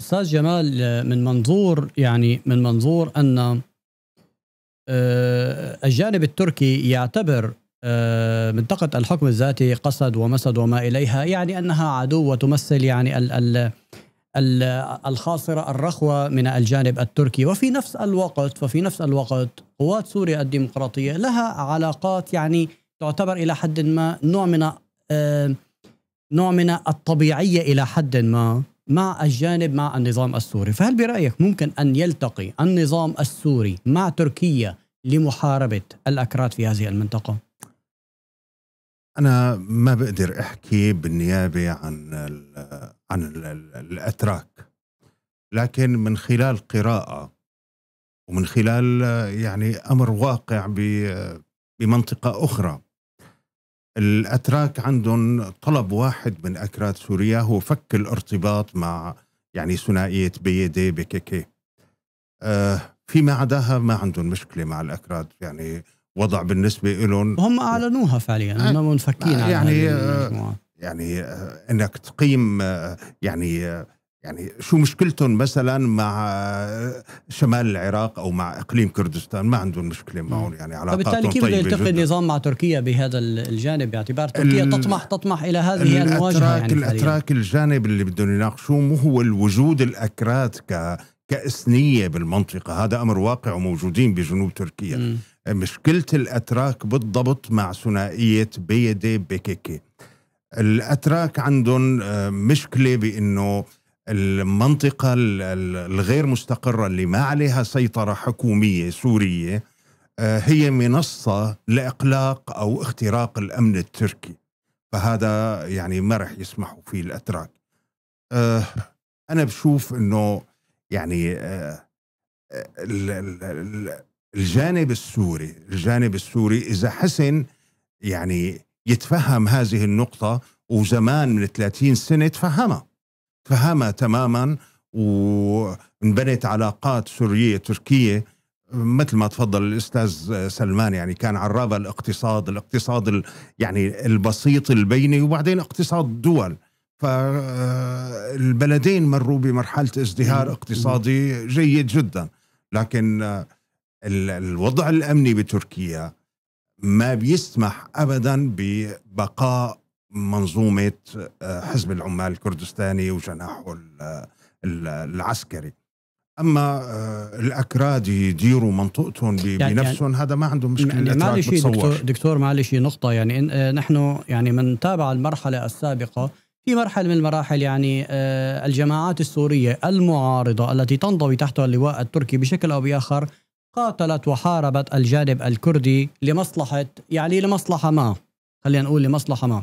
استاذ جمال آه، من منظور يعني من منظور ان آه، الجانب التركي يعتبر آه، منطقة الحكم الذاتي قسد ومسد وما إليها يعني أنها عدو وتمثل يعني ال ال ال الخاصرة الرخوة من الجانب التركي وفي نفس الوقت وفي نفس الوقت قوات سوريا الديمقراطية لها علاقات يعني تعتبر إلى حد ما نوع من نوع من الطبيعية إلى حد ما مع الجانب مع النظام السوري فهل برأيك ممكن أن يلتقي النظام السوري مع تركيا لمحاربة الأكراد في هذه المنطقة؟ أنا ما بقدر أحكي بالنيابة عن الـ عن الـ الأتراك لكن من خلال قراءة ومن خلال يعني أمر واقع بمنطقة أخرى الاتراك عندهم طلب واحد من اكراد سوريا هو فك الارتباط مع يعني ثنائيه بي دي بي كي كي آه فيما عداها ما عندهم مشكله مع الاكراد يعني وضع بالنسبه لهم هم اعلنوها فعليا هم منفكين يعني عن يعني آه، يعني،, آه،, آه يعني انك تقيم يعني يعني شو مشكلتهم مثلا مع شمال العراق او مع اقليم كردستان ما عندهم مشكله معهم يعني علاقاتهم فبالتالي كيف بده يلتقي النظام مع تركيا بهذا الجانب باعتبار تركيا تطمح تطمح الى هذه المواجهه يعني الاتراك الجانب اللي بدهم يناقشوه مو هو الوجود الاكراد ك كاثنيه بالمنطقه هذا امر واقع وموجودين بجنوب تركيا م. مشكله الاتراك بالضبط مع ثنائيه بيدي بيكيكي الاتراك عندهم آه، مشكله بانه المنطقة الغير مستقرة اللي ما عليها سيطرة حكومية سورية آه، هي منصة لإقلاق أو اختراق الأمن التركي فهذا يعني ما رح يسمحوا فيه الأتراك آه، أنا بشوف أنه يعني آه، الجانب السوري الجانب السوري إذا حسن يعني يتفهم هذه النقطة وزمان من 30 سنة تفهمها فهمها تماما وانبنت علاقات سورية تركية مثل ما تفضل الأستاذ سلمان يعني كان عرابة الاقتصاد الاقتصاد يعني البسيط البيني وبعدين اقتصاد دول فالبلدين مروا بمرحلة ازدهار اقتصادي جيد جدا لكن الوضع الأمني بتركيا ما بيسمح أبدا ببقاء منظومه آه، حزب العمال الكردستاني وجناحه آه، العسكري اما آه، الاكراد يديروا منطقتهم بنفسهم يعني هذا ما عندهم مشكله يعني معلش دكتور, دكتور معلش نقطه يعني نحن يعني من تابع المرحله السابقه في مرحله من المراحل يعني الجماعات السوريه المعارضه التي تنضوي تحت اللواء التركي بشكل او باخر قاتلت وحاربت الجانب الكردي لمصلحه يعني لمصلحه ما خلينا نقول لمصلحه ما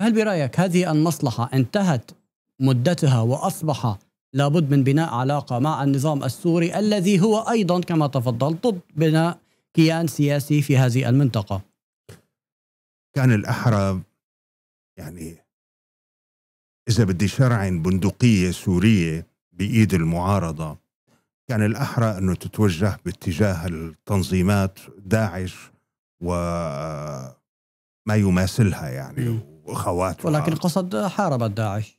هل برأيك هذه المصلحة انتهت مدتها وأصبح لابد من بناء علاقة مع النظام السوري الذي هو أيضا كما تفضلت ضد بناء كيان سياسي في هذه المنطقة كان الأحرى يعني إذا بدي شرعن بندقية سورية بإيد المعارضة كان الأحرى أنه تتوجه باتجاه التنظيمات داعش وما يماثلها يعني واخوات ولكن قصد حاربت داعش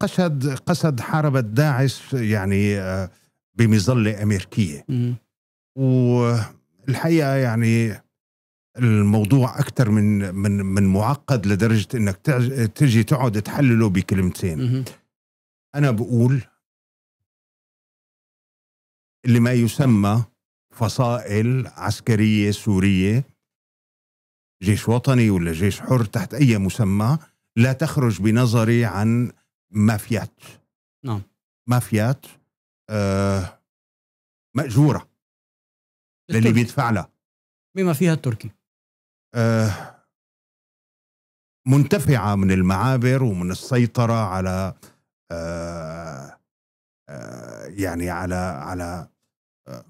قصد قصد حاربت داعش يعني آه، بمظله امريكيه والحقيقه يعني الموضوع اكثر من من من معقد لدرجه انك تجي تقعد تحلله بكلمتين انا بقول اللي ما يسمى فصائل عسكريه سوريه جيش وطني ولا جيش حر تحت أي مسمى لا تخرج بنظري عن مافيات نعم مافيات آه مأجورة للي بيدفع لها بما فيها التركي آه منتفعة من المعابر ومن السيطرة على آه آه يعني على على آه،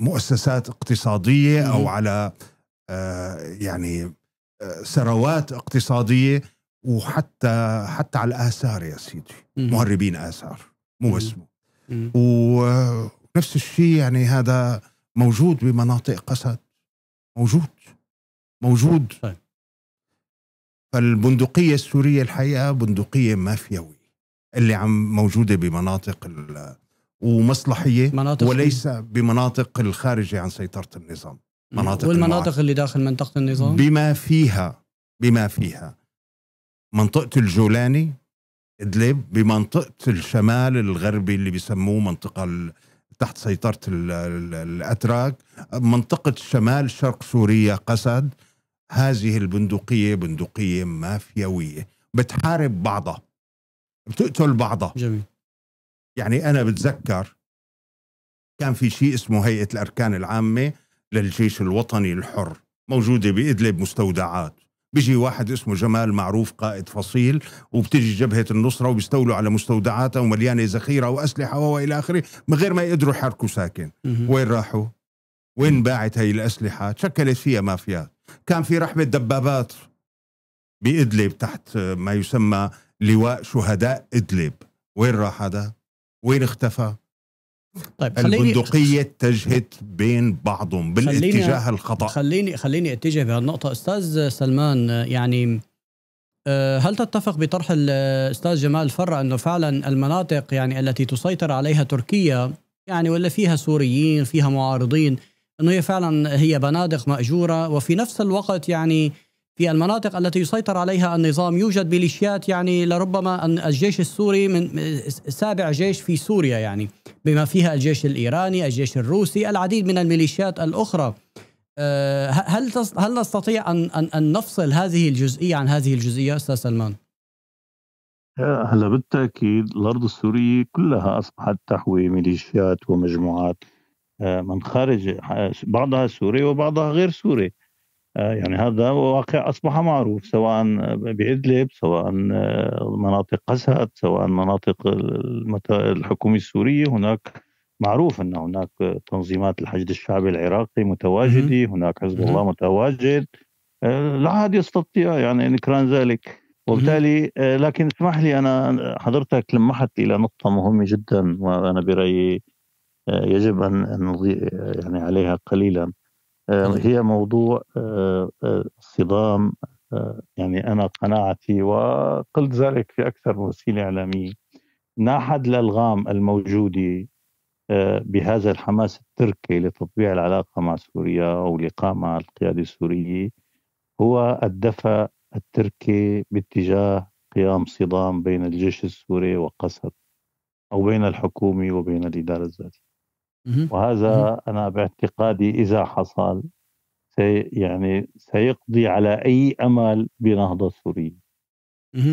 مؤسسات اقتصادية أو على آه آه، يعني آه، ثروات اقتصاديه وحتى حتى على الاثار يا سيدي مهربين اثار مو اسمه ونفس الشيء يعني هذا موجود بمناطق قسد موجود موجود طيب. فالبندقية السورية الحقيقة بندقية مافيوية اللي عم موجودة بمناطق ومصلحية مناطق وليس بمناطق الخارجة عن سيطرة النظام مناطق والمناطق اللي داخل منطقة النظام بما فيها بما فيها منطقة الجولاني إدلب بمنطقة الشمال الغربي اللي بيسموه منطقة تحت سيطرة الأتراك منطقة شمال شرق سوريا قسد هذه البندقية بندقية مافيوية بتحارب بعضها بتقتل بعضها جميل يعني أنا بتذكر كان في شيء اسمه هيئة الأركان العامة للجيش الوطني الحر موجودة بإدلب مستودعات بيجي واحد اسمه جمال معروف قائد فصيل وبتجي جبهة النصرة وبيستولوا على مستودعاتها ومليانة ذخيرة وأسلحة وإلى آخره من غير ما يقدروا يحركوا ساكن وين راحوا؟ وين باعت هاي الأسلحة؟ تشكلت فيها مافيات كان في رحبة دبابات بإدلب تحت ما يسمى لواء شهداء إدلب وين راح هذا؟ وين اختفى؟ طيب خليني البندقية تجهد بين بعضهم بالاتجاه الخطأ خليني خليني اتجه بهذه النقطة أستاذ سلمان يعني آه، هل تتفق بطرح الأستاذ جمال فرة أنه فعلا المناطق يعني التي تسيطر عليها تركيا يعني ولا فيها سوريين فيها معارضين أنه هي فعلا هي بنادق مأجورة وفي نفس الوقت يعني في المناطق التي يسيطر عليها النظام يوجد ميليشيات يعني لربما أن الجيش السوري من سابع جيش في سوريا يعني بما فيها الجيش الايراني، الجيش الروسي، العديد من الميليشيات الاخرى. آه، هل هل نستطيع ان ان ان نفصل هذه الجزئيه عن هذه الجزئيه استاذ سلمان؟ هلا بالتاكيد الارض السوريه كلها اصبحت تحوي ميليشيات ومجموعات آه، من خارج آه، بعضها سوري وبعضها غير سوري. آه، يعني هذا واقع اصبح معروف سواء بادلب سواء آه، مناطق قسد سواء مناطق الحكومه السوريه هناك معروف ان هناك تنظيمات الحشد الشعبي العراقي متواجده هناك حزب الله متواجد آه، لا احد يستطيع يعني انكران ذلك وبالتالي لكن اسمح لي انا حضرتك لمحت الى نقطه مهمه جدا وانا برايي يجب ان نضيء يعني عليها قليلا آه، هي موضوع آه، آه، صدام يعني أنا قناعتي وقلت ذلك في أكثر وسيلة إعلامية ناحد الألغام الموجودة بهذا الحماس التركي لتطبيع العلاقة مع سوريا أو لقاء مع القيادة السورية هو الدفع التركي باتجاه قيام صدام بين الجيش السوري وقسد أو بين الحكومة وبين الإدارة الذاتية وهذا أنا باعتقادي إذا حصل سي يعني سيقضي على أي أمل بنهضة سورية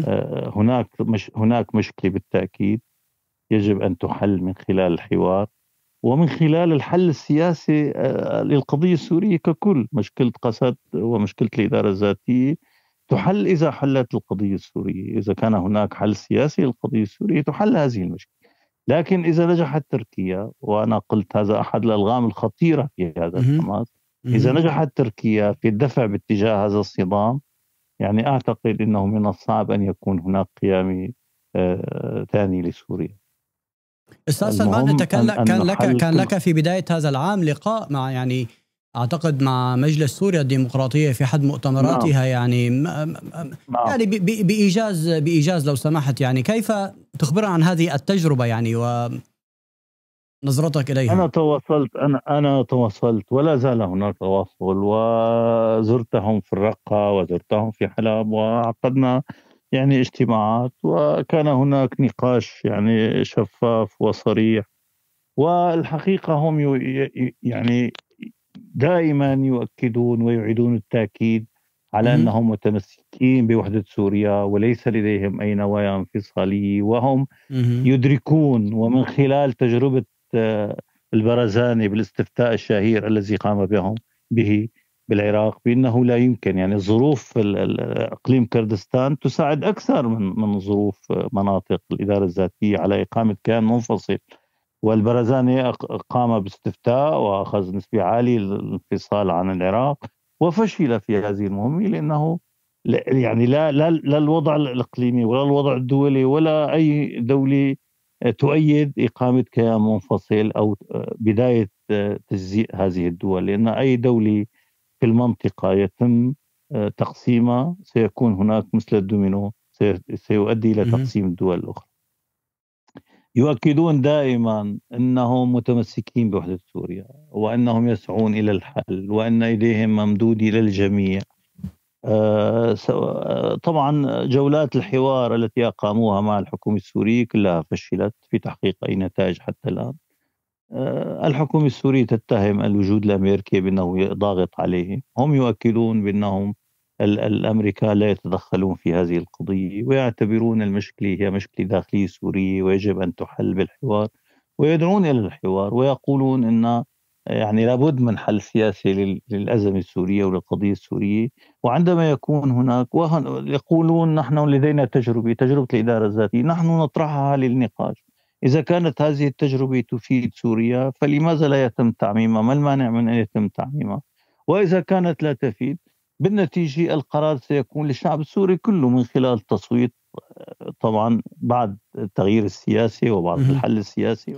آه، هناك مش هناك مشكلة بالتأكيد يجب أن تحل من خلال الحوار ومن خلال الحل السياسي آه، للقضية السورية ككل مشكلة قسد ومشكلة الإدارة الذاتية تحل إذا حلت القضية السورية إذا كان هناك حل سياسي للقضية السورية تحل هذه المشكلة لكن إذا نجحت تركيا وأنا قلت هذا أحد الألغام الخطيرة في هذا الحماس إذا نجحت تركيا في الدفع باتجاه هذا الصدام يعني أعتقد أنه من الصعب أن يكون هناك قيام آه، ثاني لسوريا استاذ سلمان انت كان, أن كان لك كان لك في بدايه هذا العام لقاء مع يعني اعتقد مع مجلس سوريا الديمقراطيه في حد مؤتمراتها نعم. يعني نعم. يعني بايجاز بايجاز لو سمحت يعني كيف تخبرنا عن هذه التجربه يعني ونظرتك اليها انا تواصلت انا انا تواصلت ولا زال هناك تواصل وزرتهم في الرقه وزرتهم في حلب وعقدنا يعني اجتماعات وكان هناك نقاش يعني شفاف وصريح والحقيقه هم يعني دائما يؤكدون ويعيدون التاكيد على انهم متمسكين بوحده سوريا وليس لديهم اي نوايا انفصاليه وهم يدركون ومن خلال تجربه آه، البرزاني بالاستفتاء الشهير الذي قام بهم به بالعراق بانه لا يمكن يعني ظروف اقليم كردستان تساعد اكثر من من ظروف آه، مناطق الاداره الذاتيه على اقامه كيان منفصل والبرزاني قام باستفتاء واخذ نسبه عاليه للانفصال عن العراق وفشل في هذه المهمه لانه يعني لا لا لا الوضع الاقليمي ولا الوضع الدولي ولا اي دوله تؤيد اقامه كيان منفصل او بدايه تجزيء هذه الدول لان اي دوله في المنطقه يتم آه، تقسيمها سيكون هناك مثل الدومينو سيؤدي الى تقسيم الدول الاخرى يؤكدون دائما انهم متمسكين بوحده سوريا وانهم يسعون الى الحل وان ايديهم ممدوده الى الجميع. آه، آه، طبعا جولات الحوار التي اقاموها مع الحكومه السوريه كلها فشلت في تحقيق اي نتائج حتى الان. آه، الحكومه السوريه تتهم الوجود الامريكي بانه ضاغط عليهم، هم يؤكدون بانهم الأمريكا لا يتدخلون في هذه القضية ويعتبرون المشكلة هي مشكلة داخلية سورية ويجب أن تحل بالحوار ويدعون إلى الحوار ويقولون أن يعني لابد من حل سياسي للأزمة السورية وللقضية السورية وعندما يكون هناك يقولون نحن لدينا تجربة تجربة الإدارة الذاتية نحن نطرحها للنقاش إذا كانت هذه التجربة تفيد سوريا فلماذا لا يتم تعميمها ما المانع من أن يتم تعميمها وإذا كانت لا تفيد بالنتيجة القرار سيكون للشعب السوري كله من خلال تصويت آه، طبعا بعد التغيير السياسي وبعد الحل السياسي